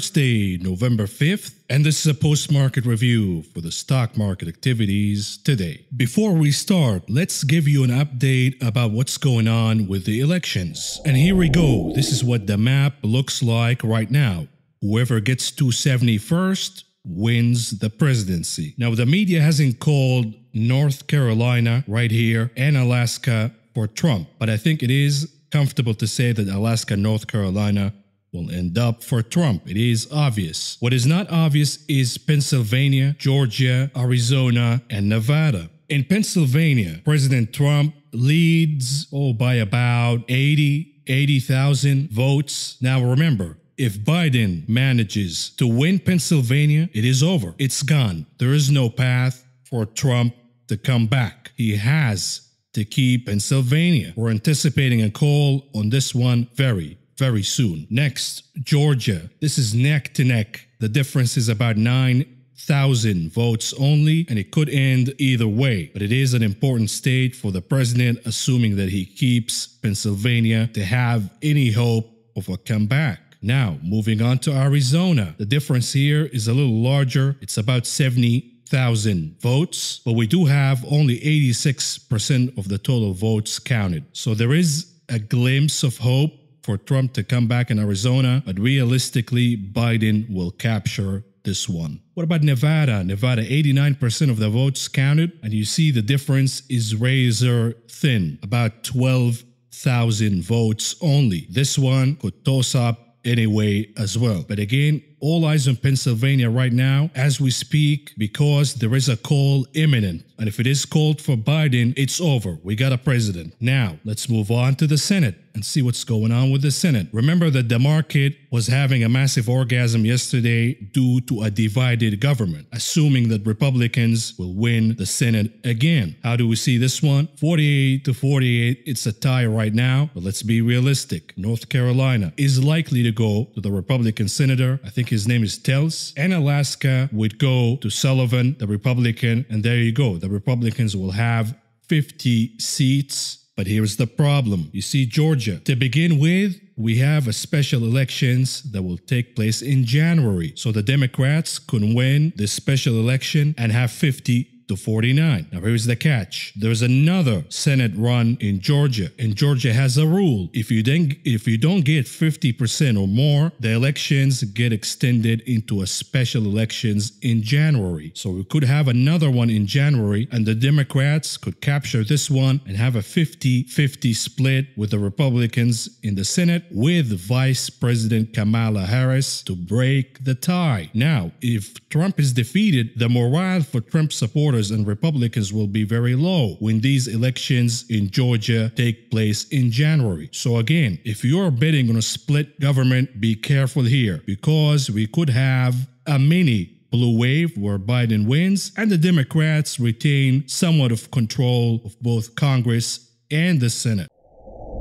Thursday, November 5th, and this is a post market review for the stock market activities today. Before we start, let's give you an update about what's going on with the elections. And here we go. This is what the map looks like right now. Whoever gets 270 first wins the presidency. Now, the media hasn't called North Carolina right here and Alaska for Trump, but I think it is comfortable to say that Alaska, North Carolina will end up for Trump. It is obvious. What is not obvious is Pennsylvania, Georgia, Arizona, and Nevada. In Pennsylvania, President Trump leads oh by about 80 80,000 votes. Now remember, if Biden manages to win Pennsylvania, it is over. It's gone. There is no path for Trump to come back. He has to keep Pennsylvania. We're anticipating a call on this one very very soon. Next, Georgia. This is neck to neck. The difference is about 9,000 votes only, and it could end either way. But it is an important state for the president, assuming that he keeps Pennsylvania to have any hope of a comeback. Now, moving on to Arizona. The difference here is a little larger. It's about 70,000 votes, but we do have only 86% of the total votes counted. So there is a glimpse of hope for Trump to come back in Arizona, but realistically, Biden will capture this one. What about Nevada? Nevada, 89% of the votes counted, and you see the difference is razor thin, about 12,000 votes only. This one could toss up anyway as well. But again, all eyes on Pennsylvania right now as we speak because there is a call imminent. And if it is called for Biden, it's over. We got a president. Now, let's move on to the Senate and see what's going on with the Senate. Remember that the market was having a massive orgasm yesterday due to a divided government, assuming that Republicans will win the Senate again. How do we see this one? 48 to 48, it's a tie right now, but let's be realistic. North Carolina is likely to go to the Republican senator. I think his name is Tells. And Alaska would go to Sullivan, the Republican. And there you go. The Republicans will have 50 seats but here's the problem. You see, Georgia, to begin with, we have a special elections that will take place in January. So the Democrats could win this special election and have 50 to 49. Now, here's the catch. There's another Senate run in Georgia, and Georgia has a rule. If you then if you don't get 50% or more, the elections get extended into a special elections in January. So we could have another one in January, and the Democrats could capture this one and have a 50-50 split with the Republicans in the Senate with Vice President Kamala Harris to break the tie. Now, if Trump is defeated, the morale for Trump supporters and Republicans will be very low when these elections in Georgia take place in January. So again, if you're betting on a split government, be careful here because we could have a mini blue wave where Biden wins and the Democrats retain somewhat of control of both Congress and the Senate.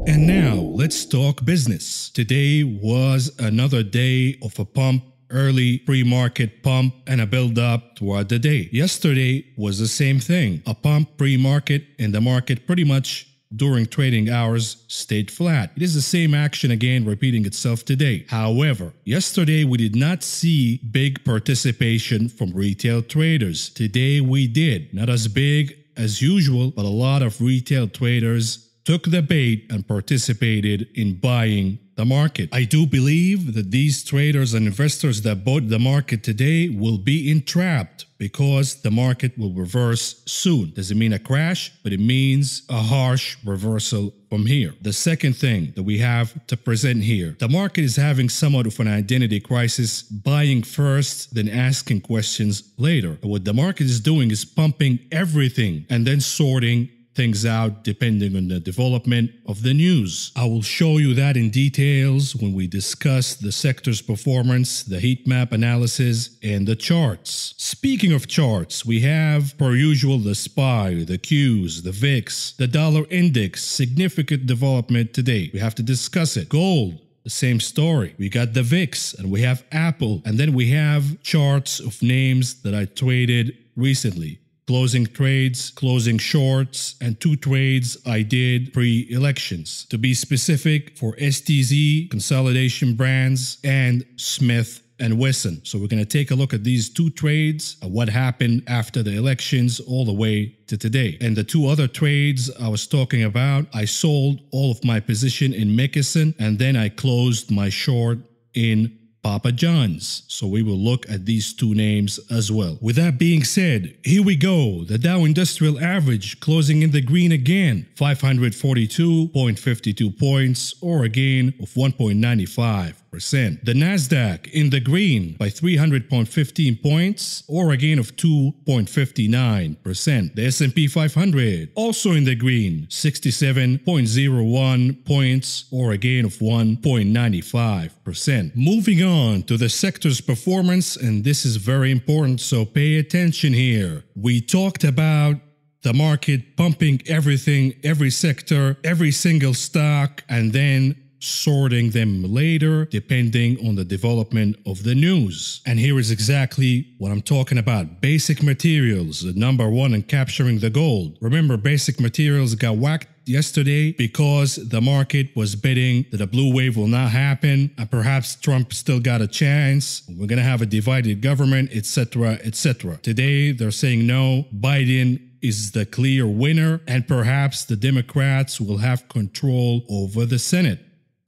And now let's talk business. Today was another day of a pump early pre-market pump and a build-up toward the day. Yesterday was the same thing. A pump pre-market and the market pretty much during trading hours stayed flat. It is the same action again repeating itself today. However, yesterday we did not see big participation from retail traders. Today we did. Not as big as usual, but a lot of retail traders took the bait and participated in buying the market. I do believe that these traders and investors that bought the market today will be entrapped because the market will reverse soon. Doesn't mean a crash, but it means a harsh reversal from here. The second thing that we have to present here the market is having somewhat of an identity crisis, buying first, then asking questions later. But what the market is doing is pumping everything and then sorting things out depending on the development of the news. I will show you that in details when we discuss the sector's performance, the heat map analysis, and the charts. Speaking of charts, we have, per usual, the SPY, the Qs, the VIX, the dollar index, significant development today. We have to discuss it. Gold, the same story. We got the VIX and we have Apple, and then we have charts of names that I traded recently closing trades, closing shorts, and two trades I did pre elections. To be specific, for STZ, Consolidation Brands, and Smith and Wesson. So we're going to take a look at these two trades, uh, what happened after the elections all the way to today. And the two other trades I was talking about, I sold all of my position in Mickison, and then I closed my short in Papa John's. So we will look at these two names as well. With that being said, here we go. The Dow Industrial Average closing in the green again, 542.52 points or a gain of 1.95 percent The Nasdaq in the green by 300.15 points or a gain of 2.59%. The S&P 500 also in the green, 67.01 points or a gain of 1.95%. Moving on to the sector's performance and this is very important so pay attention here. We talked about the market pumping everything, every sector, every single stock, and then sorting them later depending on the development of the news. And here is exactly what I'm talking about. Basic materials, number one in capturing the gold. Remember, basic materials got whacked yesterday because the market was betting that a blue wave will not happen and perhaps Trump still got a chance. We're going to have a divided government, etc., etc. Today they're saying no, Biden is the clear winner and perhaps the Democrats will have control over the Senate.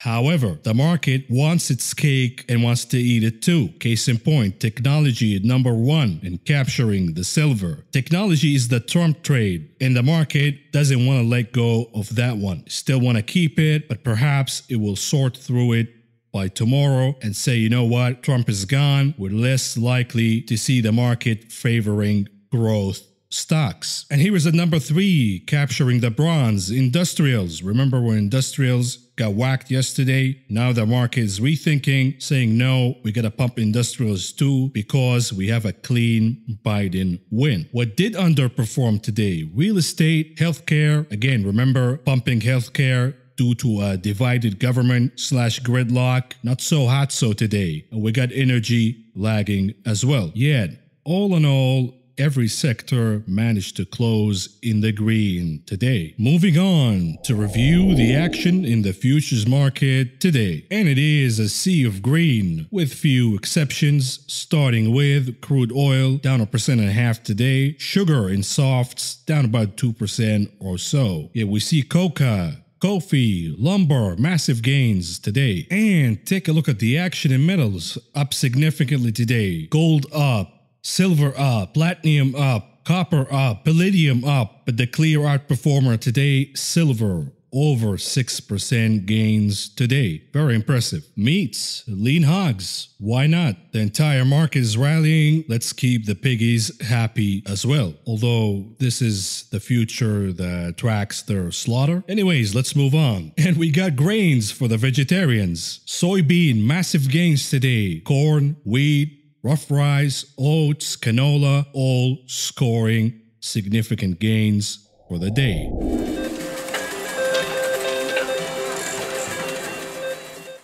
However, the market wants its cake and wants to eat it too. Case in point, technology at number one in capturing the silver. Technology is the Trump trade, and the market doesn't want to let go of that one. Still want to keep it, but perhaps it will sort through it by tomorrow and say, you know what, Trump is gone. We're less likely to see the market favoring growth stocks. And here is at number three, capturing the bronze, industrials. Remember when industrials got whacked yesterday. Now the market is rethinking, saying, no, we got to pump industrials too because we have a clean Biden win. What did underperform today? Real estate, healthcare. Again, remember pumping healthcare due to a divided government slash gridlock. Not so hot so today. And we got energy lagging as well. Yet, all in all, every sector managed to close in the green today. Moving on to review the action in the futures market today. And it is a sea of green, with few exceptions, starting with crude oil down a percent and a half today, sugar in softs down about 2% or so. Yeah, we see coca Kofi, lumber, massive gains today. And take a look at the action in metals, up significantly today. Gold up, silver up, uh, platinum up, uh, copper up, uh, palladium up, but the clear art performer today, silver, over 6% gains today. Very impressive. Meats, lean hogs, why not? The entire market is rallying. Let's keep the piggies happy as well. Although this is the future that tracks their slaughter. Anyways, let's move on. And we got grains for the vegetarians. Soybean, massive gains today. Corn, wheat, rough rice, oats, canola, all scoring significant gains for the day.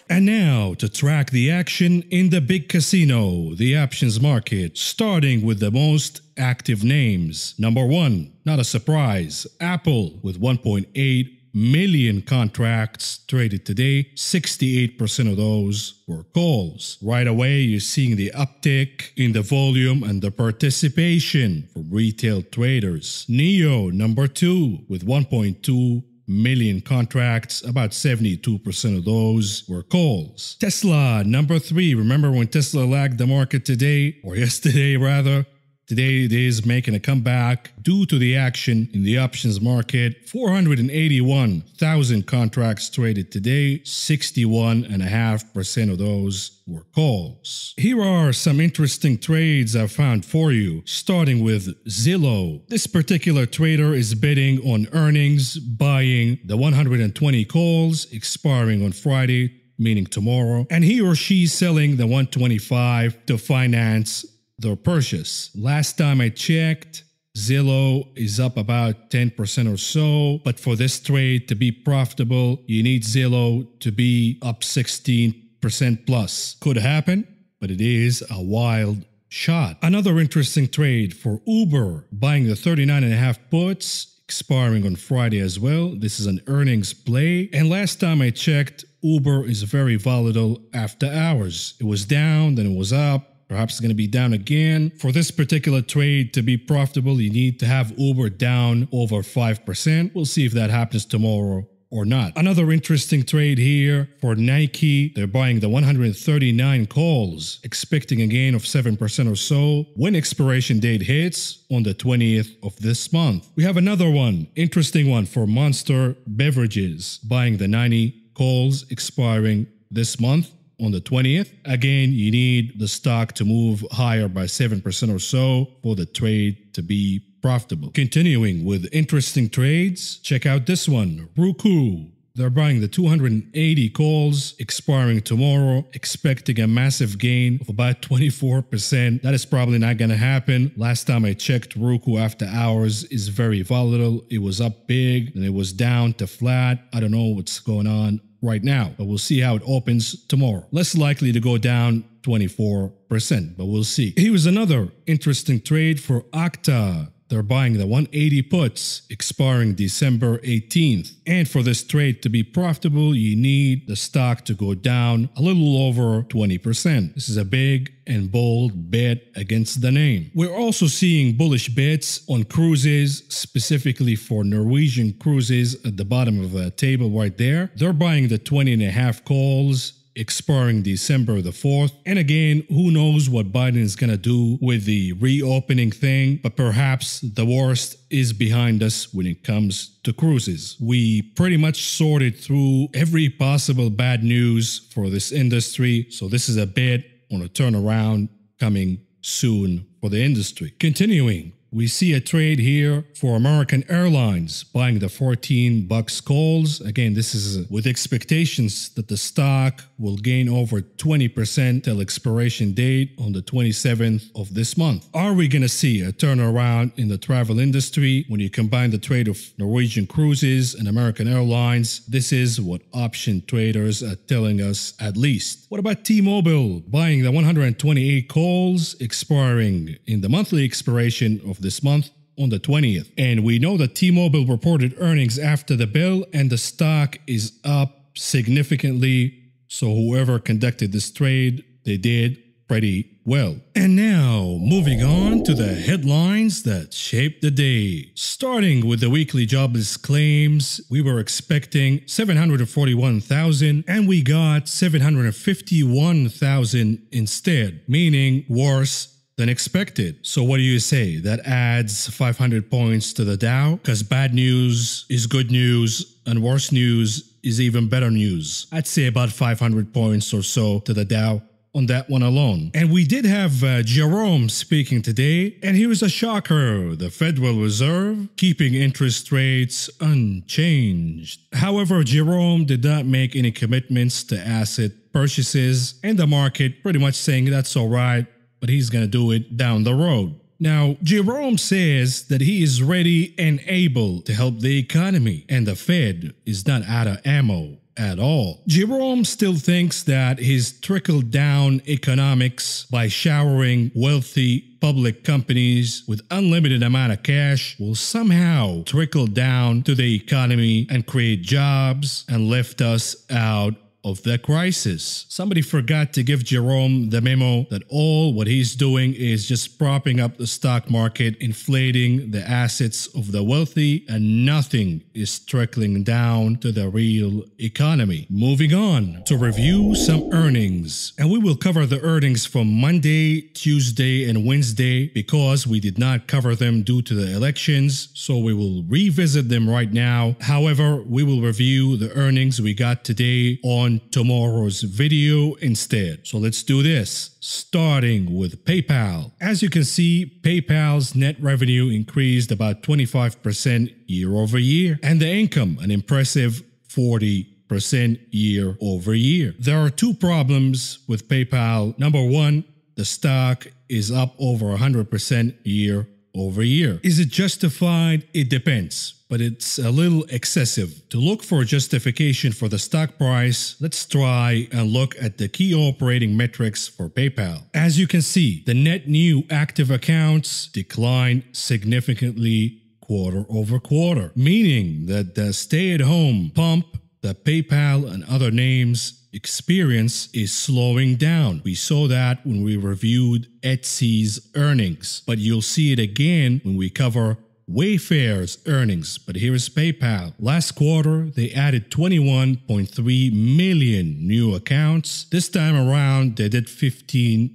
And now to track the action in the big casino, the options market, starting with the most active names. Number one, not a surprise, Apple with 1.8 million contracts traded today, 68% of those were calls. Right away, you're seeing the uptick in the volume and the participation from retail traders. NEO, number two, with 1.2 million contracts. About 72% of those were calls. Tesla, number three. Remember when Tesla lagged the market today, or yesterday rather? Today, is making a comeback due to the action in the options market. 481,000 contracts traded today, 61.5% of those were calls. Here are some interesting trades I found for you, starting with Zillow. This particular trader is bidding on earnings, buying the 120 calls expiring on Friday, meaning tomorrow, and he or she selling the 125 to finance their purchase. Last time I checked, Zillow is up about 10% or so, but for this trade to be profitable, you need Zillow to be up 16% plus. Could happen, but it is a wild shot. Another interesting trade for Uber, buying the 39 and a half puts, expiring on Friday as well. This is an earnings play. And last time I checked, Uber is very volatile after hours. It was down, then it was up, Perhaps it's going to be down again. For this particular trade to be profitable, you need to have Uber down over 5%. We'll see if that happens tomorrow or not. Another interesting trade here for Nike. They're buying the 139 calls, expecting a gain of 7% or so when expiration date hits on the 20th of this month. We have another one, interesting one for Monster Beverages, buying the 90 calls expiring this month on the 20th. Again, you need the stock to move higher by 7% or so for the trade to be profitable. Continuing with interesting trades, check out this one, Roku. They're buying the 280 calls expiring tomorrow, expecting a massive gain of about 24%. That is probably not going to happen. Last time I checked, Roku after hours is very volatile. It was up big and it was down to flat. I don't know what's going on right now, but we'll see how it opens tomorrow. Less likely to go down 24%, but we'll see. He was another interesting trade for Okta. They're buying the 180 puts expiring December 18th. And for this trade to be profitable, you need the stock to go down a little over 20%. This is a big and bold bet against the name. We're also seeing bullish bets on cruises, specifically for Norwegian cruises at the bottom of the table right there. They're buying the 20 and a half calls expiring December the 4th. And again, who knows what Biden is going to do with the reopening thing, but perhaps the worst is behind us when it comes to cruises. We pretty much sorted through every possible bad news for this industry, so this is a bit on a turnaround coming soon for the industry. Continuing we see a trade here for American Airlines buying the 14 bucks calls. Again, this is with expectations that the stock will gain over 20% till expiration date on the 27th of this month. Are we going to see a turnaround in the travel industry when you combine the trade of Norwegian Cruises and American Airlines? This is what option traders are telling us at least. What about T-Mobile buying the 128 calls expiring in the monthly expiration of of this month on the 20th. And we know that T-Mobile reported earnings after the bill and the stock is up significantly. So whoever conducted this trade, they did pretty well. And now, moving on to the headlines that shaped the day. Starting with the weekly jobless claims, we were expecting 741,000 and we got 751,000 instead, meaning worse than expected. So what do you say? That adds 500 points to the Dow because bad news is good news and worse news is even better news. I'd say about 500 points or so to the Dow on that one alone. And we did have uh, Jerome speaking today, and he was a shocker. The Federal Reserve keeping interest rates unchanged. However, Jerome did not make any commitments to asset purchases, and the market pretty much saying that's all right but he's going to do it down the road. Now, Jerome says that he is ready and able to help the economy, and the Fed is not out of ammo at all. Jerome still thinks that his trickle down economics by showering wealthy public companies with unlimited amount of cash will somehow trickle down to the economy and create jobs and lift us out of the crisis. Somebody forgot to give Jerome the memo that all what he's doing is just propping up the stock market, inflating the assets of the wealthy, and nothing is trickling down to the real economy. Moving on to review some earnings, and we will cover the earnings from Monday, Tuesday, and Wednesday because we did not cover them due to the elections, so we will revisit them right now. However, we will review the earnings we got today on tomorrow's video instead. So let's do this, starting with PayPal. As you can see, PayPal's net revenue increased about 25% year over year, and the income an impressive 40 percent year over year. There are two problems with PayPal. Number one, the stock is up over 100% year over year. Is it justified? It depends but it's a little excessive. To look for justification for the stock price, let's try and look at the key operating metrics for PayPal. As you can see, the net new active accounts declined significantly quarter over quarter, meaning that the stay at home pump that PayPal and other names experience is slowing down. We saw that when we reviewed Etsy's earnings, but you'll see it again when we cover Wayfair's earnings, but here is PayPal. Last quarter, they added 21.3 million new accounts. This time around, they did 15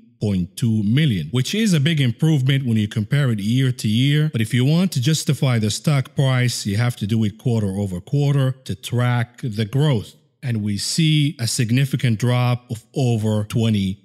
which is a big improvement when you compare it year to year. But if you want to justify the stock price, you have to do it quarter over quarter to track the growth. And we see a significant drop of over 25%.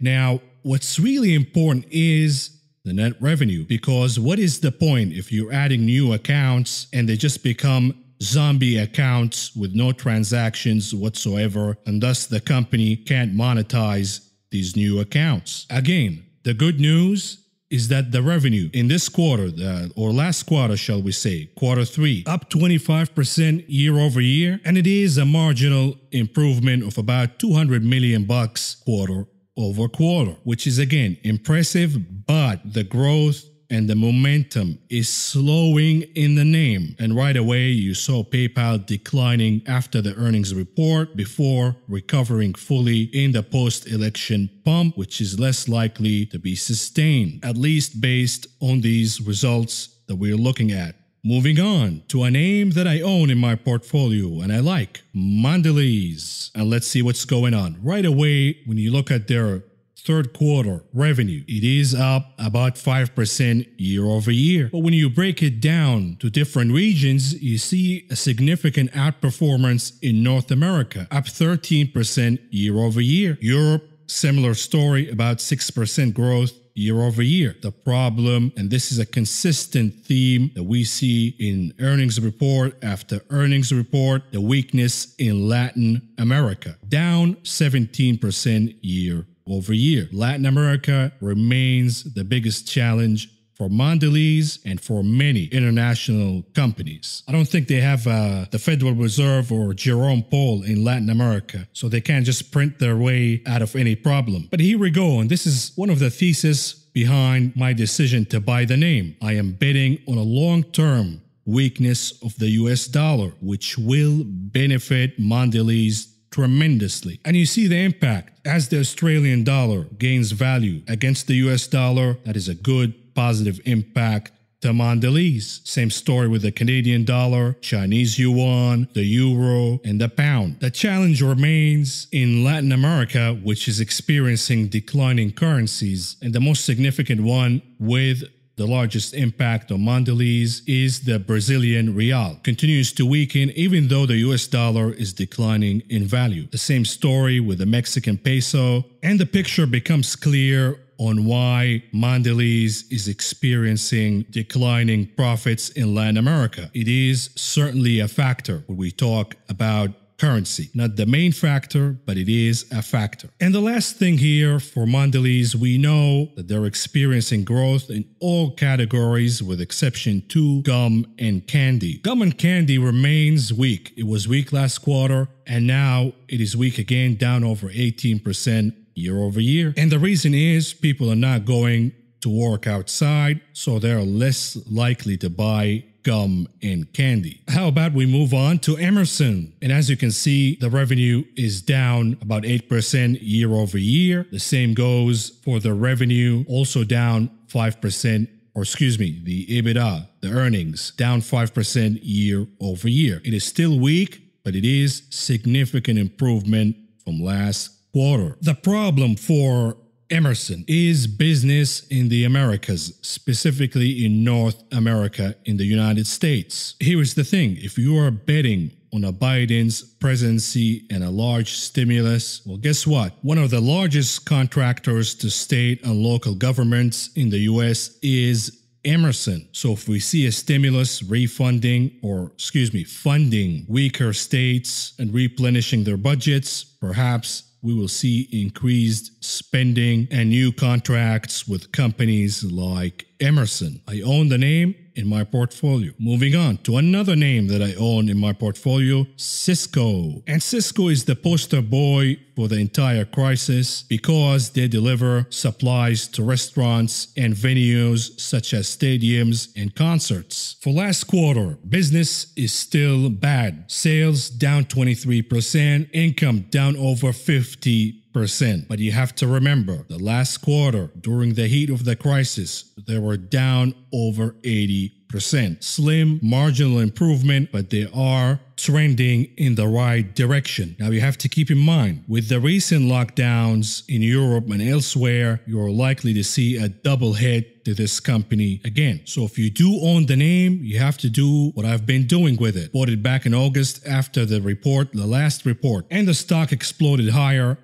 Now, what's really important is the net revenue. Because what is the point if you're adding new accounts and they just become zombie accounts with no transactions whatsoever, and thus the company can't monetize these new accounts? Again, the good news is that the revenue in this quarter, uh, or last quarter, shall we say, quarter three, up 25% year over year, and it is a marginal improvement of about 200 million bucks quarter over quarter, which is again impressive, but the growth and the momentum is slowing in the name. And right away, you saw PayPal declining after the earnings report before recovering fully in the post election pump, which is less likely to be sustained, at least based on these results that we're looking at. Moving on to a name that I own in my portfolio and I like, Mondelez. And let's see what's going on. Right away, when you look at their third quarter revenue, it is up about 5% year over year. But when you break it down to different regions, you see a significant outperformance in North America, up 13% year over year. Europe, similar story, about 6% growth year over year. The problem, and this is a consistent theme that we see in earnings report after earnings report, the weakness in Latin America, down 17% year over year. Latin America remains the biggest challenge for Mondelez and for many international companies. I don't think they have uh, the Federal Reserve or Jerome Powell in Latin America, so they can't just print their way out of any problem. But here we go, and this is one of the theses behind my decision to buy the name. I am betting on a long-term weakness of the US dollar, which will benefit Mondelez tremendously. And you see the impact as the Australian dollar gains value against the US dollar, that is a good positive impact. The Mondelez, same story with the Canadian dollar, Chinese yuan, the euro, and the pound. The challenge remains in Latin America, which is experiencing declining currencies, and the most significant one with the largest impact on Mondelez is the Brazilian real, continues to weaken even though the US dollar is declining in value. The same story with the Mexican peso, and the picture becomes clear on why Mondelez is experiencing declining profits in Latin America. It is certainly a factor when we talk about currency. Not the main factor, but it is a factor. And the last thing here for Mondelez, we know that they're experiencing growth in all categories with exception to gum and candy. Gum and candy remains weak. It was weak last quarter and now it is weak again, down over 18% year over year. And the reason is people are not going to work outside, so they're less likely to buy gum and candy. How about we move on to Emerson? And as you can see, the revenue is down about 8% year over year. The same goes for the revenue, also down 5% or excuse me, the EBITDA, the earnings, down 5% year over year. It is still weak, but it is significant improvement from last quarter. The problem for Emerson is business in the Americas, specifically in North America in the United States. Here is the thing if you are betting on a Biden's presidency and a large stimulus, well, guess what? One of the largest contractors to state and local governments in the US is Emerson. So if we see a stimulus refunding or, excuse me, funding weaker states and replenishing their budgets, perhaps we will see increased spending and new contracts with companies like Emerson. I own the name in my portfolio. Moving on to another name that I own in my portfolio, Cisco. And Cisco is the poster boy for the entire crisis because they deliver supplies to restaurants and venues such as stadiums and concerts. For last quarter, business is still bad. Sales down 23%, income down over 50 percent But you have to remember, the last quarter, during the heat of the crisis, they were down over 80%. Slim marginal improvement, but they are trending in the right direction. Now, you have to keep in mind with the recent lockdowns in Europe and elsewhere, you're likely to see a double hit to this company again. So, if you do own the name, you have to do what I've been doing with it. Bought it back in August after the report, the last report, and the stock exploded higher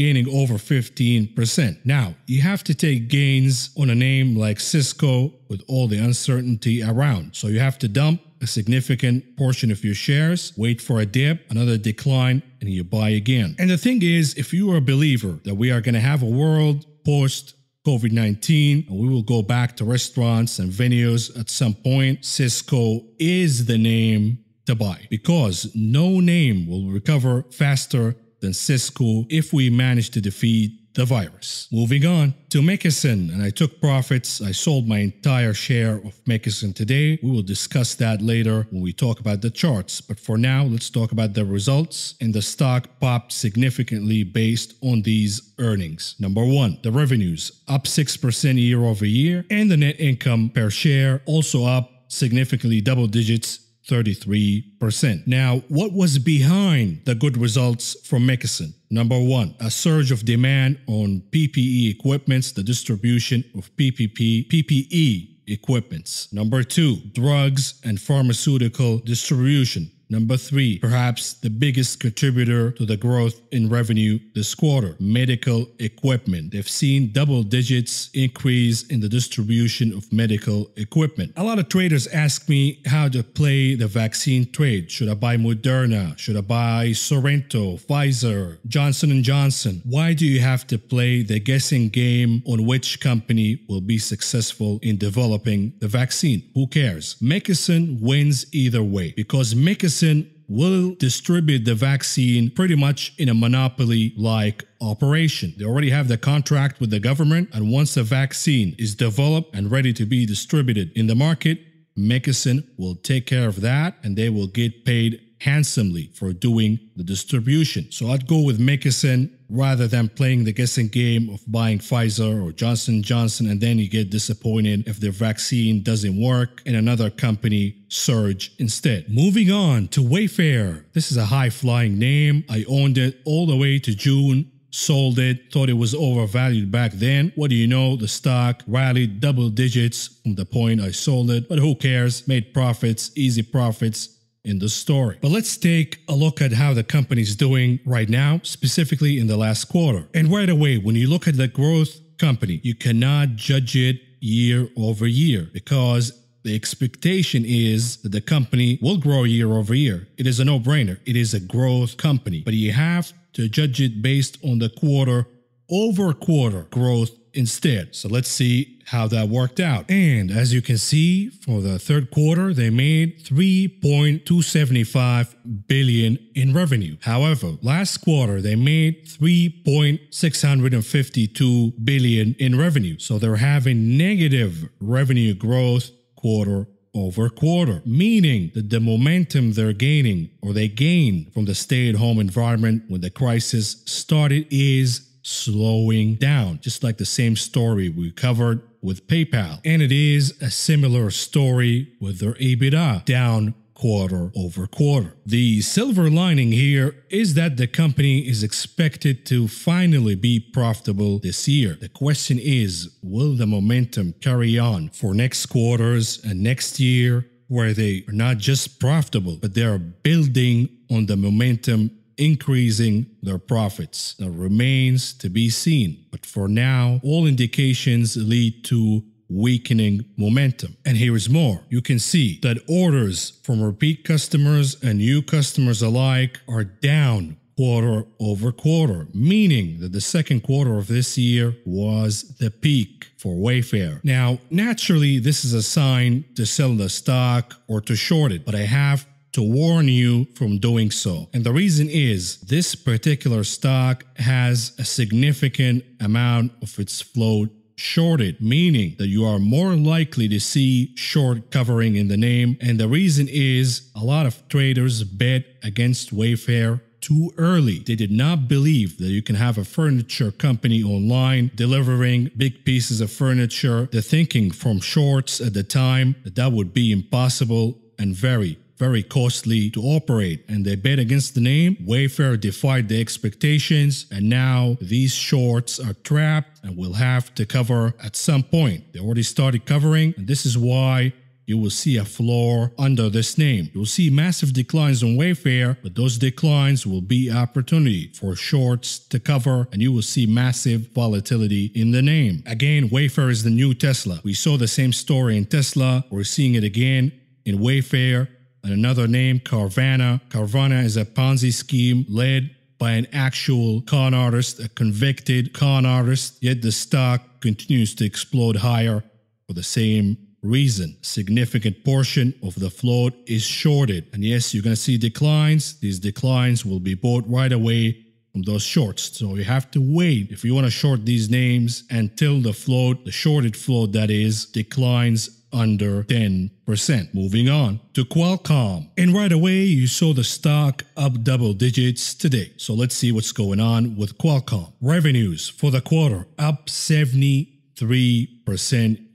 gaining over 15%. Now, you have to take gains on a name like Cisco with all the uncertainty around. So you have to dump a significant portion of your shares, wait for a dip, another decline, and you buy again. And the thing is, if you are a believer that we are going to have a world post COVID 19, and we will go back to restaurants and venues at some point, Cisco is the name to buy because no name will recover faster than Cisco if we manage to defeat the virus. Moving on to McKesson, and I took profits. I sold my entire share of McKesson today. We will discuss that later when we talk about the charts. But for now, let's talk about the results. And the stock popped significantly based on these earnings. Number one, the revenues up 6% year over year, and the net income per share also up significantly double digits 33%. Now, what was behind the good results from Mekison? Number one, a surge of demand on PPE equipments, the distribution of PPP, PPE equipments. Number two, drugs and pharmaceutical distribution. Number three, perhaps the biggest contributor to the growth in revenue this quarter, medical equipment. They've seen double digits increase in the distribution of medical equipment. A lot of traders ask me how to play the vaccine trade. Should I buy Moderna? Should I buy Sorrento, Pfizer, Johnson & Johnson? Why do you have to play the guessing game on which company will be successful in developing the vaccine? Who cares? Mickelson wins either way because Mickelson Janssen will distribute the vaccine pretty much in a monopoly like operation. They already have the contract with the government, and once the vaccine is developed and ready to be distributed in the market, Mickelson will take care of that and they will get paid handsomely for doing the distribution. So I'd go with Mickelson rather than playing the guessing game of buying Pfizer or Johnson Johnson and then you get disappointed if their vaccine doesn't work and another company surge instead. Moving on to Wayfair. This is a high-flying name. I owned it all the way to June sold it, thought it was overvalued back then. What do you know? The stock rallied double digits from the point I sold it, but who cares? Made profits, easy profits, in the story. But let's take a look at how the company's doing right now, specifically in the last quarter. And right away, when you look at the growth company, you cannot judge it year over year because the expectation is that the company will grow year over year. It is a no brainer. It is a growth company, but you have to judge it based on the quarter over quarter growth instead. So let's see how that worked out. And as you can see, for the third quarter, they made 3.275 billion in revenue. However, last quarter, they made 3.652 billion in revenue. So they're having negative revenue growth quarter over quarter, meaning that the momentum they're gaining or they gain from the stay at home environment when the crisis started is slowing down, just like the same story we covered with PayPal. And it is a similar story with their EBITDA down quarter over quarter. The silver lining here is that the company is expected to finally be profitable this year. The question is, will the momentum carry on for next quarters and next year? Where they are not just profitable, but they are building on the momentum increasing their profits. That remains to be seen, but for now, all indications lead to weakening momentum. And here is more. You can see that orders from repeat customers and new customers alike are down quarter over quarter, meaning that the second quarter of this year was the peak for Wayfair. Now, naturally, this is a sign to sell the stock or to short it, but I have to warn you from doing so. And the reason is this particular stock has a significant amount of its float shorted, meaning that you are more likely to see short covering in the name. And the reason is a lot of traders bet against Wayfair too early. They did not believe that you can have a furniture company online delivering big pieces of furniture. The thinking from shorts at the time that that would be impossible and very very costly to operate, and they bet against the name. Wayfair defied the expectations, and now these shorts are trapped and will have to cover at some point. They already started covering, and this is why you will see a floor under this name. You'll see massive declines on Wayfair, but those declines will be opportunity for shorts to cover, and you will see massive volatility in the name. Again, Wayfair is the new Tesla. We saw the same story in Tesla. We're seeing it again in Wayfair Another name, Carvana. Carvana is a Ponzi scheme led by an actual con artist, a convicted con artist, yet the stock continues to explode higher for the same reason. Significant portion of the float is shorted. And yes, you're going to see declines. These declines will be bought right away from those shorts. So you have to wait if you want to short these names until the float, the shorted float that is, declines under 10%. Moving on to Qualcomm. And right away, you saw the stock up double digits today. So let's see what's going on with Qualcomm. Revenues for the quarter up 73%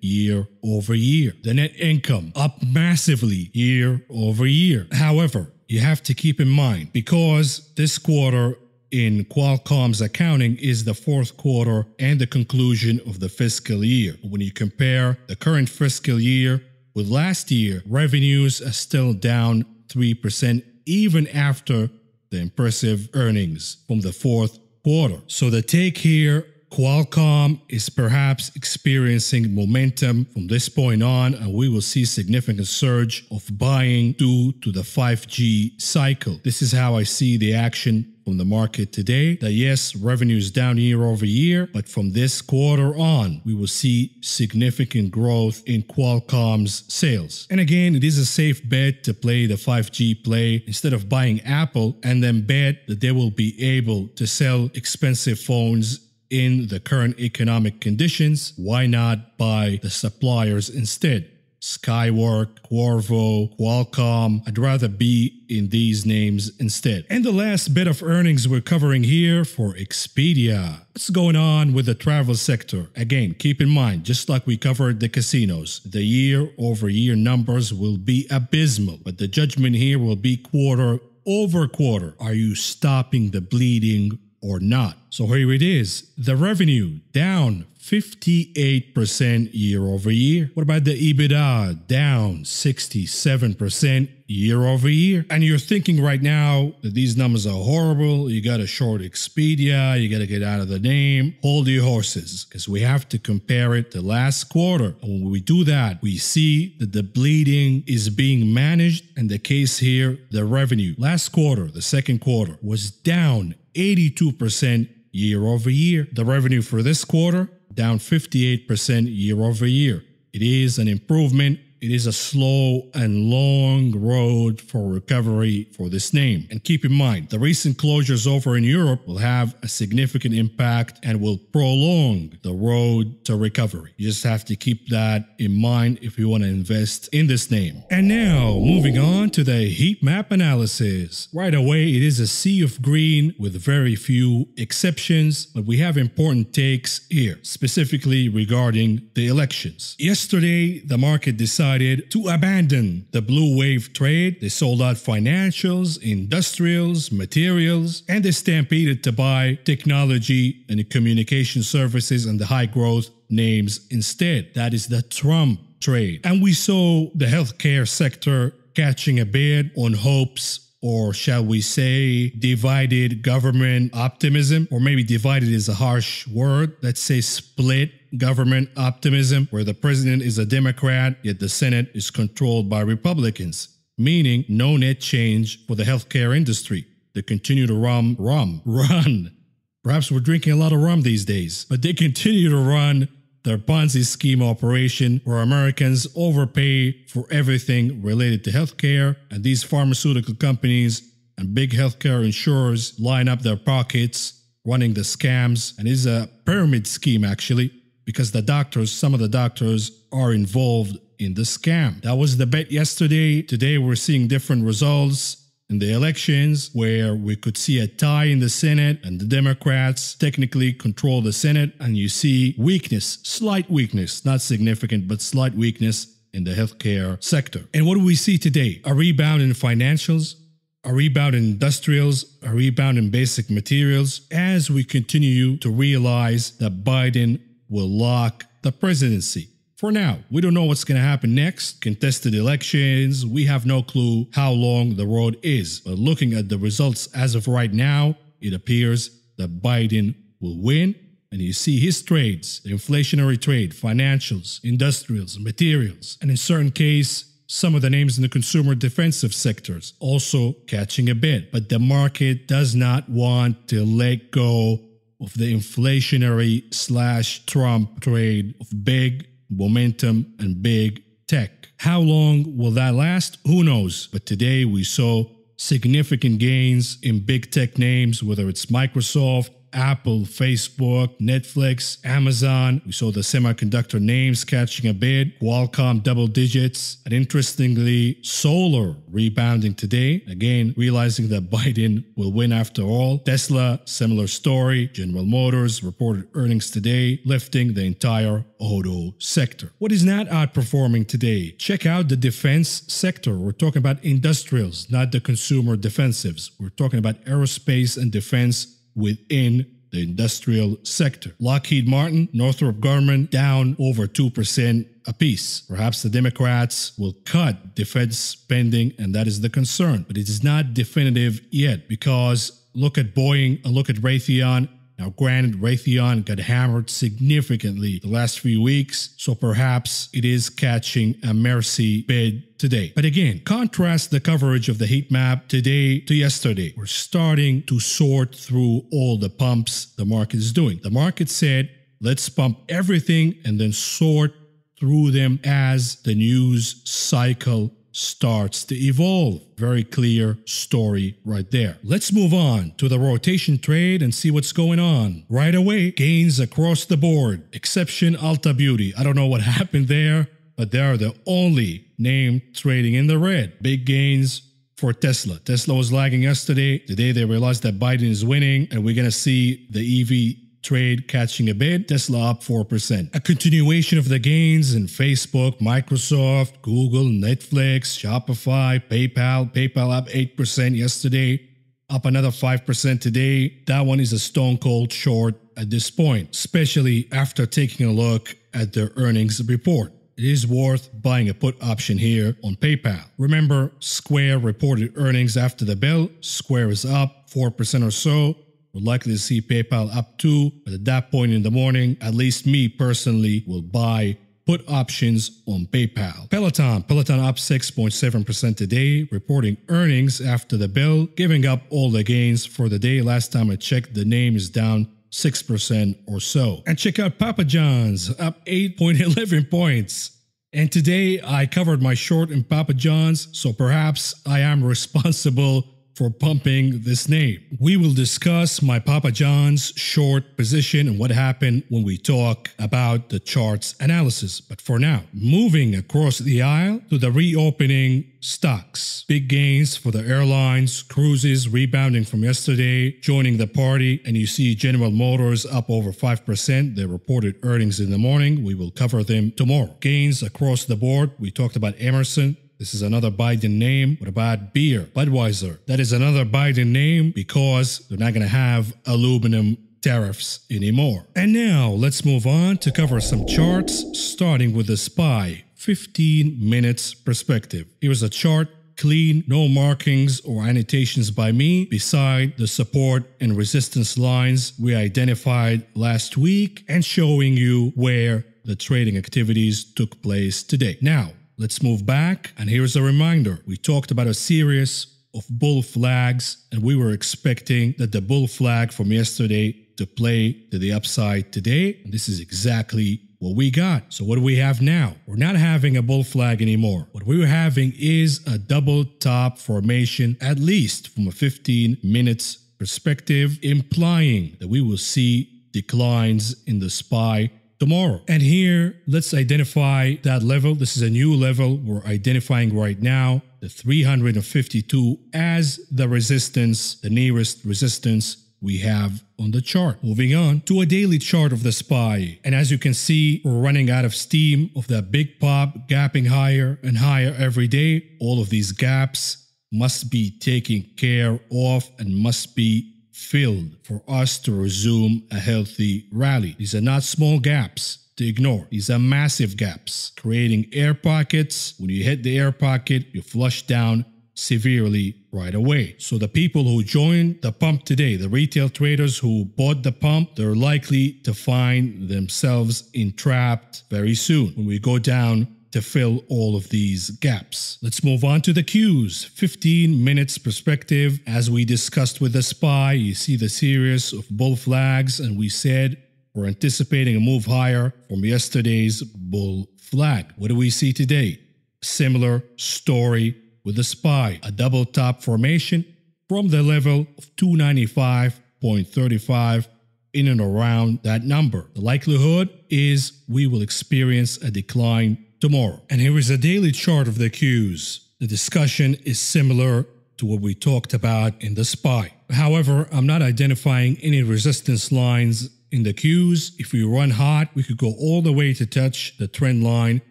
year over year. The net income up massively year over year. However, you have to keep in mind because this quarter in Qualcomm's accounting is the fourth quarter and the conclusion of the fiscal year. When you compare the current fiscal year with last year, revenues are still down 3% even after the impressive earnings from the fourth quarter. So the take here Qualcomm is perhaps experiencing momentum from this point on, and we will see significant surge of buying due to the 5G cycle. This is how I see the action from the market today that yes, revenue is down year over year, but from this quarter on, we will see significant growth in Qualcomm's sales. And again, it is a safe bet to play the 5G play instead of buying Apple and then bet that they will be able to sell expensive phones in the current economic conditions, why not buy the suppliers instead? Skywork, Corvo, Qualcomm. I'd rather be in these names instead. And the last bit of earnings we're covering here for Expedia. What's going on with the travel sector? Again, keep in mind, just like we covered the casinos, the year over year numbers will be abysmal, but the judgment here will be quarter over quarter. Are you stopping the bleeding or not. So here it is. The revenue down 58% year over year. What about the EBITDA down 67% year over year? And you're thinking right now that these numbers are horrible. You got to short Expedia. You got to get out of the name. Hold your horses because we have to compare it to last quarter. And when we do that, we see that the bleeding is being managed. And the case here, the revenue last quarter, the second quarter was down 82% year over year. The revenue for this quarter down 58% year over year. It is an improvement it is a slow and long road for recovery for this name. And keep in mind, the recent closures over in Europe will have a significant impact and will prolong the road to recovery. You just have to keep that in mind if you want to invest in this name. And now, moving on to the heat map analysis. Right away, it is a sea of green with very few exceptions, but we have important takes here, specifically regarding the elections. Yesterday, the market decided decided to abandon the blue wave trade. They sold out financials, industrials, materials, and they stampeded to buy technology and communication services and the high growth names instead. That is the Trump trade. And we saw the healthcare sector catching a bid on hopes or shall we say divided government optimism or maybe divided is a harsh word let's say split government optimism, where the president is a Democrat, yet the Senate is controlled by Republicans, meaning no net change for the healthcare industry. They continue to rum, rum, run. Perhaps we're drinking a lot of rum these days, but they continue to run their Ponzi scheme operation where Americans overpay for everything related to healthcare, and these pharmaceutical companies and big healthcare insurers line up their pockets running the scams, and it's a pyramid scheme actually because the doctors, some of the doctors are involved in the scam. That was the bet yesterday. Today we're seeing different results in the elections where we could see a tie in the Senate and the Democrats technically control the Senate and you see weakness, slight weakness, not significant, but slight weakness in the healthcare sector. And what do we see today? A rebound in financials, a rebound in industrials, a rebound in basic materials as we continue to realize that Biden will lock the presidency. For now, we don't know what's going to happen next. Contested elections, we have no clue how long the road is. But looking at the results as of right now, it appears that Biden will win. And you see his trades, the inflationary trade, financials, industrials, materials, and in certain case, some of the names in the consumer defensive sectors also catching a bid. But the market does not want to let go of the inflationary slash Trump trade of big momentum and big tech. How long will that last? Who knows? But today we saw significant gains in big tech names, whether it's Microsoft, Apple, Facebook, Netflix, Amazon. We saw the semiconductor names catching a bid, Qualcomm double digits, and interestingly, solar rebounding today. Again, realizing that Biden will win after all. Tesla, similar story. General Motors reported earnings today, lifting the entire auto sector. What is not outperforming today? Check out the defense sector. We're talking about industrials, not the consumer defensives. We're talking about aerospace and defense within the industrial sector. Lockheed Martin, Northrop Grumman down over 2% apiece. Perhaps the Democrats will cut defense spending, and that is the concern. But it is not definitive yet because look at Boeing and look at Raytheon now, granted, Raytheon got hammered significantly the last few weeks, so perhaps it is catching a mercy bid today. But again, contrast the coverage of the heat map today to yesterday. We're starting to sort through all the pumps the market is doing. The market said, let's pump everything and then sort through them as the news cycle starts to evolve. Very clear story right there. Let's move on to the rotation trade and see what's going on. Right away, gains across the board. Exception Alta Beauty. I don't know what happened there, but they are the only name trading in the red. Big gains for Tesla. Tesla was lagging yesterday. Today they realized that Biden is winning and we're going to see the EV trade catching a bid, Tesla up 4%. A continuation of the gains in Facebook, Microsoft, Google, Netflix, Shopify, PayPal, PayPal up 8% yesterday, up another 5% today. That one is a stone cold short at this point, especially after taking a look at their earnings report it is worth buying a put option here on PayPal. Remember, Square reported earnings after the bell. Square is up 4% or so. We're likely to see PayPal up too, but at that point in the morning, at least me personally will buy put options on PayPal. Peloton, Peloton up 6.7% today, reporting earnings after the bell, giving up all the gains for the day. Last time I checked, the name is down 6% or so. And check out Papa John's, up 8.11 points. And today I covered my short in Papa John's, so perhaps I am responsible for pumping this name. We will discuss my Papa John's short position and what happened when we talk about the chart's analysis. But for now, moving across the aisle to the reopening stocks. Big gains for the airlines, cruises rebounding from yesterday, joining the party, and you see General Motors up over 5%. They reported earnings in the morning. We will cover them tomorrow. Gains across the board. We talked about Emerson, this is another Biden name. What about beer? Budweiser. That is another Biden name because they're not going to have aluminum tariffs anymore. And now let's move on to cover some charts, starting with the SPY 15 minutes perspective. Here's a chart clean, no markings or annotations by me beside the support and resistance lines we identified last week and showing you where the trading activities took place today. Now, Let's move back, and here's a reminder. We talked about a series of bull flags, and we were expecting that the bull flag from yesterday to play to the upside today. And this is exactly what we got. So what do we have now? We're not having a bull flag anymore. What we're having is a double top formation, at least from a 15 minutes perspective, implying that we will see declines in the SPY tomorrow. And here, let's identify that level. This is a new level we're identifying right now, the 352 as the resistance, the nearest resistance we have on the chart. Moving on to a daily chart of the SPY. And as you can see, we're running out of steam of that big pop, gapping higher and higher every day. All of these gaps must be taken care of and must be field for us to resume a healthy rally. These are not small gaps to ignore. These are massive gaps, creating air pockets. When you hit the air pocket, you flush down severely right away. So the people who joined the pump today, the retail traders who bought the pump, they're likely to find themselves entrapped very soon when we go down to fill all of these gaps. Let's move on to the cues. 15 minutes perspective. As we discussed with the SPY, you see the series of bull flags, and we said we're anticipating a move higher from yesterday's bull flag. What do we see today? Similar story with the SPY, a double top formation from the level of 295.35 in and around that number. The likelihood is we will experience a decline tomorrow. And here is a daily chart of the queues. The discussion is similar to what we talked about in the SPY. However, I'm not identifying any resistance lines in the queues. If we run hot, we could go all the way to touch the trend line,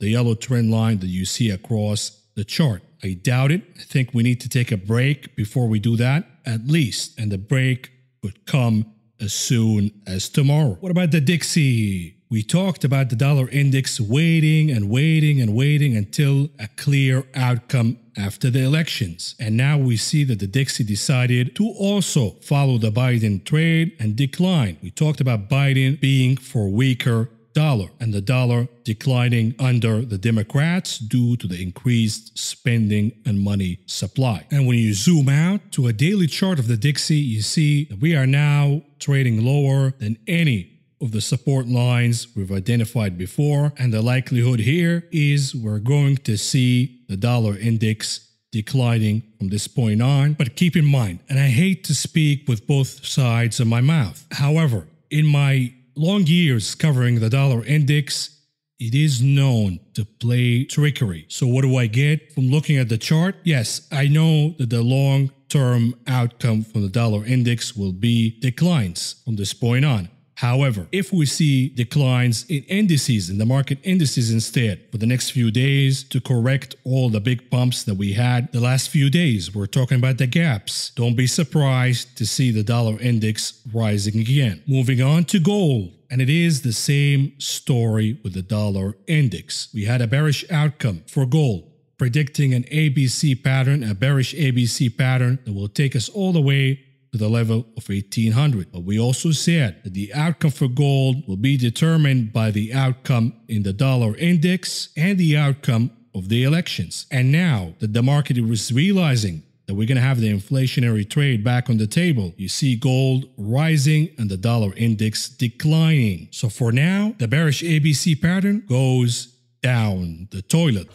the yellow trend line that you see across the chart. I doubt it. I think we need to take a break before we do that, at least. And the break would come as soon as tomorrow. What about the Dixie? We talked about the dollar index waiting and waiting and waiting until a clear outcome after the elections. And now we see that the Dixie decided to also follow the Biden trade and decline. We talked about Biden being for weaker dollar and the dollar declining under the Democrats due to the increased spending and money supply. And when you zoom out to a daily chart of the Dixie, you see that we are now trading lower than any of the support lines we've identified before, and the likelihood here is we're going to see the dollar index declining from this point on. But keep in mind, and I hate to speak with both sides of my mouth. However, in my long years covering the dollar index, it is known to play trickery. So, what do I get from looking at the chart? Yes, I know that the long term outcome from the dollar index will be declines from this point on. However, if we see declines in indices, in the market indices instead, for the next few days to correct all the big bumps that we had the last few days, we're talking about the gaps. Don't be surprised to see the dollar index rising again. Moving on to gold. And it is the same story with the dollar index. We had a bearish outcome for gold predicting an ABC pattern, a bearish ABC pattern that will take us all the way to the level of 1800. But we also said that the outcome for gold will be determined by the outcome in the dollar index and the outcome of the elections. And now that the market is realizing that we're going to have the inflationary trade back on the table. You see gold rising and the dollar index declining. So for now, the bearish ABC pattern goes down the toilet.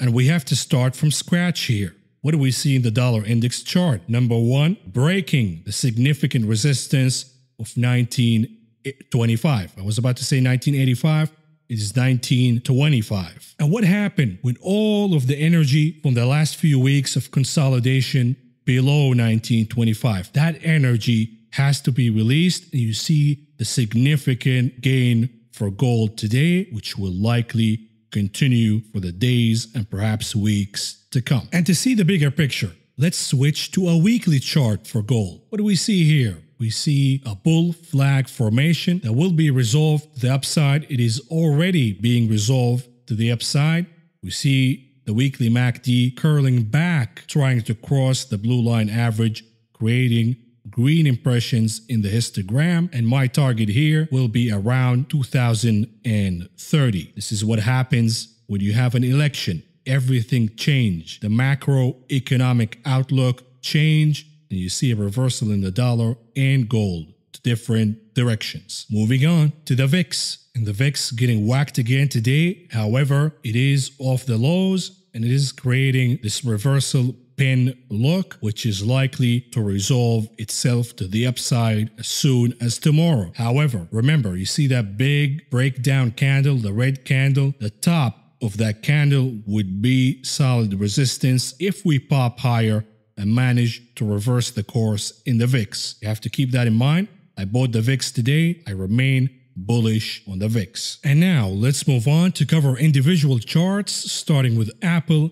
And we have to start from scratch here what do we see in the dollar index chart? Number one, breaking the significant resistance of 1925. I was about to say 1985. It is 1925. And what happened when all of the energy from the last few weeks of consolidation below 1925? That energy has to be released. And you see the significant gain for gold today, which will likely continue for the days and perhaps weeks to come. And to see the bigger picture, let's switch to a weekly chart for gold. What do we see here? we see a bull flag formation that will be resolved to the upside. It is already being resolved to the upside. We see the weekly MACD curling back, trying to cross the blue line average, creating green impressions in the histogram. And my target here will be around 2030. This is what happens when you have an election everything change. The macroeconomic outlook change, and you see a reversal in the dollar and gold to different directions. Moving on to the VIX. And the VIX getting whacked again today. However, it is off the lows and it is creating this reversal pin look, which is likely to resolve itself to the upside as soon as tomorrow. However, remember, you see that big breakdown candle, the red candle, the top of that candle would be solid resistance if we pop higher and manage to reverse the course in the VIX. You have to keep that in mind. I bought the VIX today. I remain bullish on the VIX. And now let's move on to cover individual charts, starting with Apple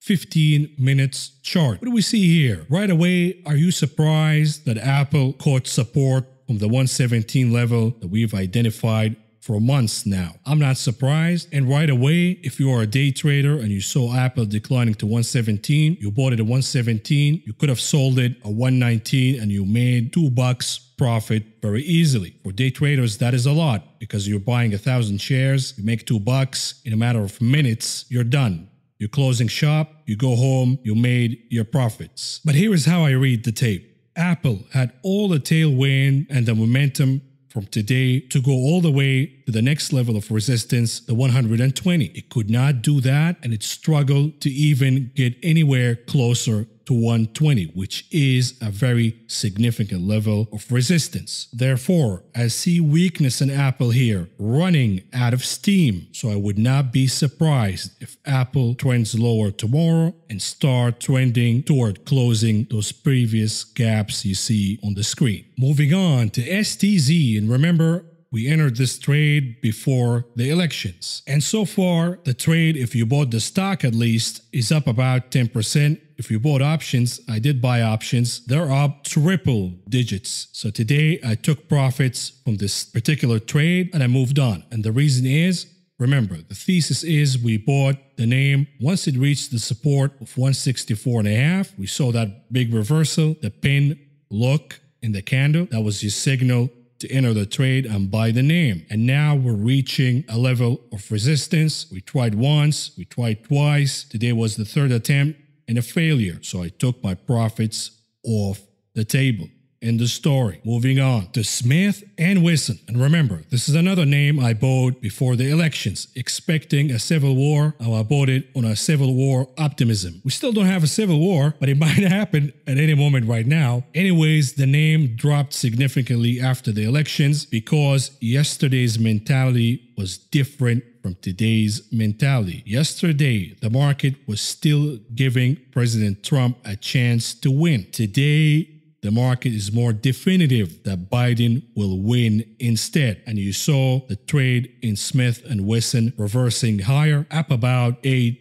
15 minutes chart. What do we see here? Right away, are you surprised that Apple caught support from the 117 level that we've identified for months now. I'm not surprised. And right away, if you are a day trader and you saw Apple declining to 117, you bought it at 117, you could have sold it at 119 and you made two bucks profit very easily. For day traders, that is a lot because you're buying a thousand shares, you make two bucks in a matter of minutes, you're done. You're closing shop, you go home, you made your profits. But here is how I read the tape. Apple had all the tailwind and the momentum from today to go all the way to the next level of resistance, the 120. It could not do that and it struggled to even get anywhere closer to 120, which is a very significant level of resistance. Therefore, I see weakness in Apple here, running out of steam. So I would not be surprised if Apple trends lower tomorrow and start trending toward closing those previous gaps you see on the screen. Moving on to STZ, and remember, we entered this trade before the elections. And so far, the trade, if you bought the stock at least, is up about 10%. If you bought options, I did buy options, they're up triple digits. So today I took profits from this particular trade and I moved on. And the reason is Remember, the thesis is we bought the name once it reached the support of 164 and a half. We saw that big reversal, the pin look in the candle. That was your signal to enter the trade and buy the name. And now we're reaching a level of resistance. We tried once, we tried twice. Today was the third attempt and a failure. So I took my profits off the table in the story. Moving on to Smith and Wesson. And remember, this is another name I bought before the elections, expecting a civil war. I bought it on a civil war optimism. We still don't have a civil war, but it might happen at any moment right now. Anyways, the name dropped significantly after the elections because yesterday's mentality was different from today's mentality. Yesterday, the market was still giving President Trump a chance to win. Today, the market is more definitive that Biden will win instead. And you saw the trade in Smith and Wesson reversing higher, up about 8%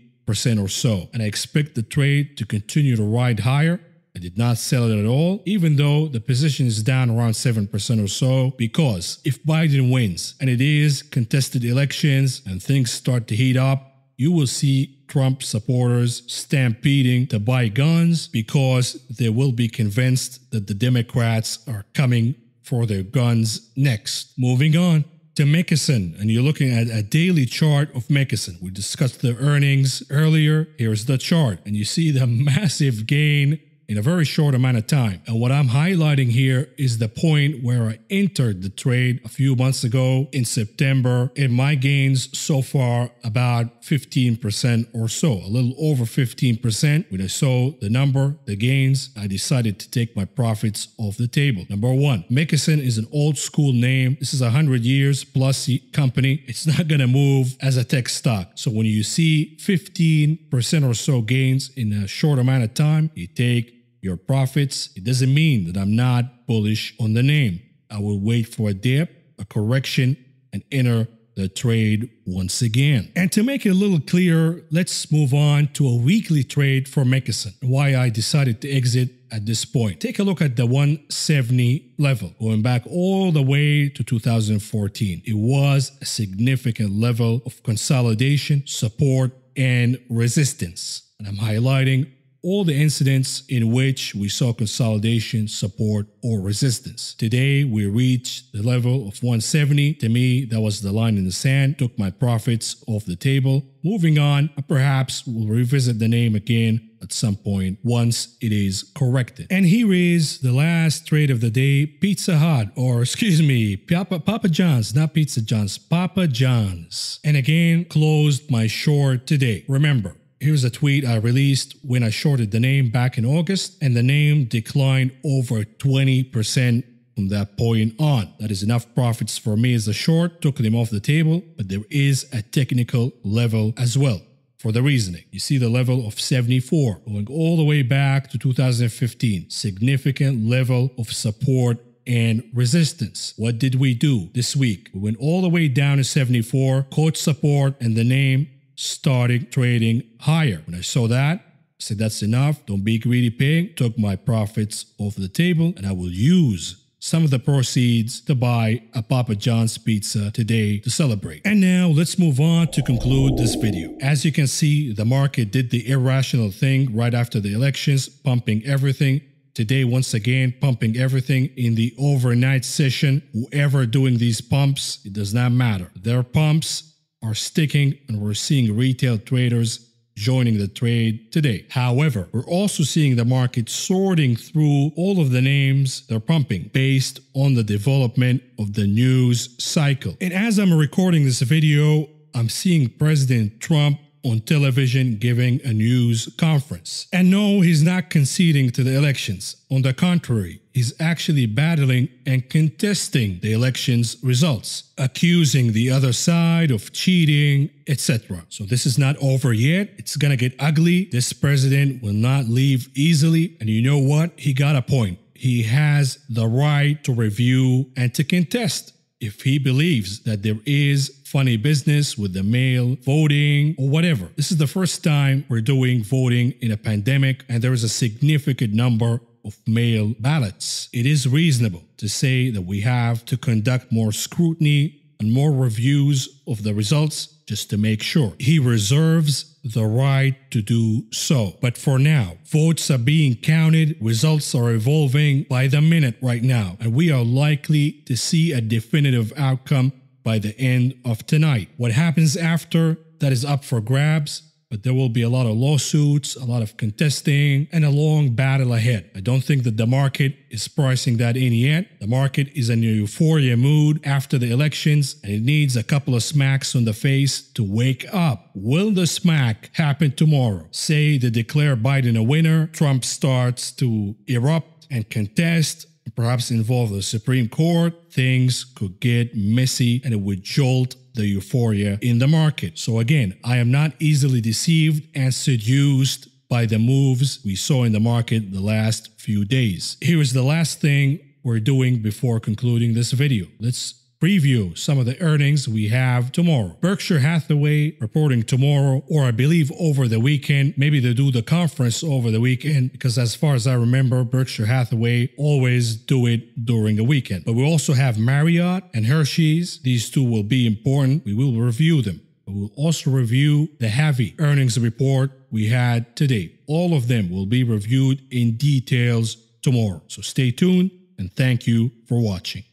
or so. And I expect the trade to continue to ride higher. I did not sell it at all, even though the position is down around 7% or so. Because if Biden wins and it is contested elections and things start to heat up, you will see Trump supporters stampeding to buy guns because they will be convinced that the Democrats are coming for their guns next. Moving on to McKesson, and you're looking at a daily chart of McKesson. We discussed the earnings earlier. Here's the chart, and you see the massive gain in a very short amount of time. And what I'm highlighting here is the point where I entered the trade a few months ago in September, and my gains so far about 15% or so, a little over 15%. When I saw the number, the gains, I decided to take my profits off the table. Number one, Mickelson is an old school name. This is a 100 years plus company. It's not going to move as a tech stock. So when you see 15% or so gains in a short amount of time, you take your profits. It doesn't mean that I'm not bullish on the name. I will wait for a dip, a correction, and enter the trade once again. And to make it a little clearer, let's move on to a weekly trade for Mekison. why I decided to exit at this point. Take a look at the 170 level, going back all the way to 2014. It was a significant level of consolidation, support, and resistance. And I'm highlighting all the incidents in which we saw consolidation, support, or resistance. Today, we reached the level of 170. To me, that was the line in the sand, took my profits off the table. Moving on, perhaps we'll revisit the name again at some point once it is corrected. And here is the last trade of the day Pizza Hut, or excuse me, Papa, Papa John's, not Pizza John's, Papa John's. And again, closed my short today. Remember, Here's a tweet I released when I shorted the name back in August, and the name declined over 20% from that point on. That is enough profits for me as a short, took them off the table, but there is a technical level as well for the reasoning. You see the level of 74 going all the way back to 2015, significant level of support and resistance. What did we do this week? We went all the way down to 74, caught support, and the name started trading higher. When I saw that, I said, that's enough. Don't be greedy pig. Took my profits off the table and I will use some of the proceeds to buy a Papa John's pizza today to celebrate. And now let's move on to conclude this video. As you can see, the market did the irrational thing right after the elections, pumping everything. Today, once again, pumping everything in the overnight session. Whoever doing these pumps, it does not matter. Their pumps are sticking and we're seeing retail traders joining the trade today. However, we're also seeing the market sorting through all of the names they're pumping based on the development of the news cycle. And as I'm recording this video, I'm seeing President Trump on television giving a news conference. And no, he's not conceding to the elections. On the contrary, is actually battling and contesting the election's results, accusing the other side of cheating, etc. So this is not over yet. It's going to get ugly. This president will not leave easily. And you know what? He got a point. He has the right to review and to contest if he believes that there is funny business with the mail, voting, or whatever. This is the first time we're doing voting in a pandemic, and there is a significant number of mail ballots, it is reasonable to say that we have to conduct more scrutiny and more reviews of the results just to make sure. He reserves the right to do so. But for now, votes are being counted, results are evolving by the minute right now, and we are likely to see a definitive outcome by the end of tonight. What happens after that is up for grabs but there will be a lot of lawsuits, a lot of contesting, and a long battle ahead. I don't think that the market is pricing that in yet. The market is in a euphoria mood after the elections, and it needs a couple of smacks on the face to wake up. Will the smack happen tomorrow? Say they declare Biden a winner, Trump starts to erupt and contest perhaps involve the Supreme Court, things could get messy and it would jolt the euphoria in the market. So again, I am not easily deceived and seduced by the moves we saw in the market the last few days. Here is the last thing we're doing before concluding this video. Let's preview some of the earnings we have tomorrow. Berkshire Hathaway reporting tomorrow, or I believe over the weekend. Maybe they do the conference over the weekend because, as far as I remember, Berkshire Hathaway always do it during the weekend. But we also have Marriott and Hershey's. These two will be important. We will review them. We will also review the heavy earnings report we had today. All of them will be reviewed in details tomorrow. So stay tuned and thank you for watching.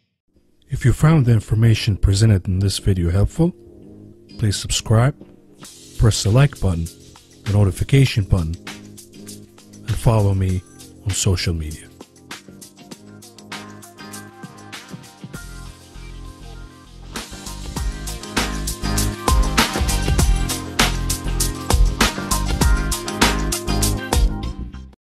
If you found the information presented in this video helpful, please subscribe, press the like button, the notification button, and follow me on social media.